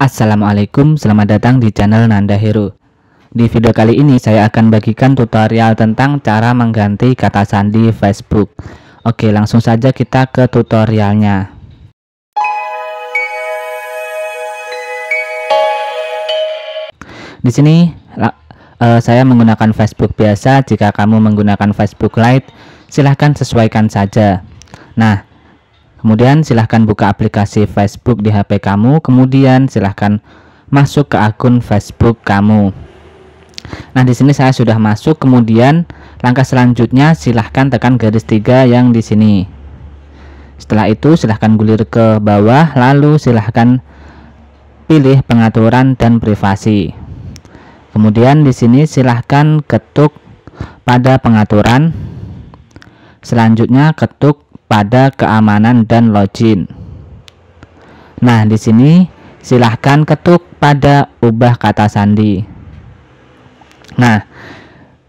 Assalamualaikum, selamat datang di channel Nanda Hero. Di video kali ini saya akan bagikan tutorial tentang cara mengganti kata sandi Facebook. Oke, langsung saja kita ke tutorialnya. Di sini eh, saya menggunakan Facebook biasa. Jika kamu menggunakan Facebook Lite, silahkan sesuaikan saja. Nah, Kemudian silahkan buka aplikasi Facebook di HP kamu, kemudian silahkan masuk ke akun Facebook kamu. Nah, di sini saya sudah masuk, kemudian langkah selanjutnya silahkan tekan garis tiga yang di sini. Setelah itu silahkan gulir ke bawah, lalu silahkan pilih pengaturan dan privasi. Kemudian di sini silahkan ketuk pada pengaturan. Selanjutnya ketuk pada keamanan dan login. Nah, di sini silahkan ketuk pada ubah kata sandi. Nah,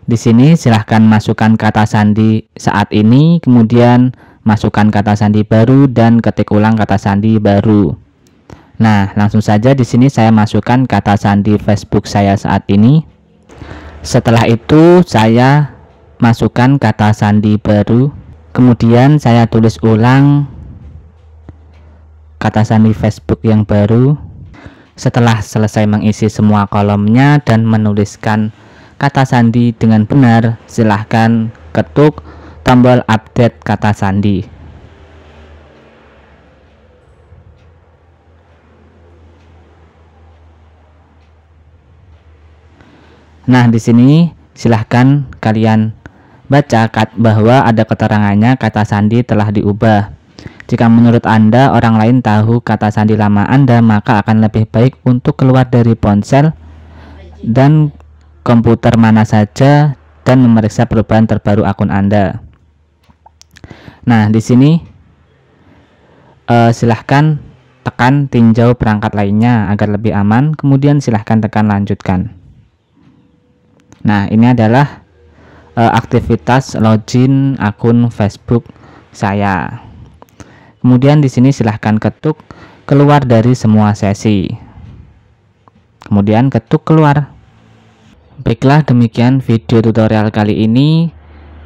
di sini silahkan masukkan kata sandi saat ini, kemudian masukkan kata sandi baru dan ketik ulang kata sandi baru. Nah, langsung saja di sini saya masukkan kata sandi Facebook saya saat ini. Setelah itu saya masukkan kata sandi baru kemudian saya tulis ulang kata sandi Facebook yang baru setelah selesai mengisi semua kolomnya dan menuliskan kata sandi dengan benar silahkan ketuk tombol update kata sandi Nah, di sini silahkan kalian Baca kat bahwa ada keterangannya kata sandi telah diubah. Jika menurut Anda orang lain tahu kata sandi lama Anda, maka akan lebih baik untuk keluar dari ponsel dan komputer mana saja dan memeriksa perubahan terbaru akun Anda. Nah, di sini uh, silahkan tekan tinjau perangkat lainnya agar lebih aman, kemudian silahkan tekan lanjutkan. Nah, ini adalah Eh, aktivitas login akun Facebook saya. Kemudian di sini silahkan ketuk keluar dari semua sesi. Kemudian ketuk keluar. Baiklah demikian video tutorial kali ini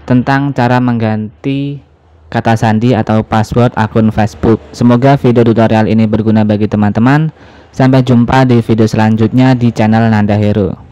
tentang cara mengganti kata sandi atau password akun Facebook. Semoga video tutorial ini berguna bagi teman-teman. Sampai jumpa di video selanjutnya di channel Nanda Hero.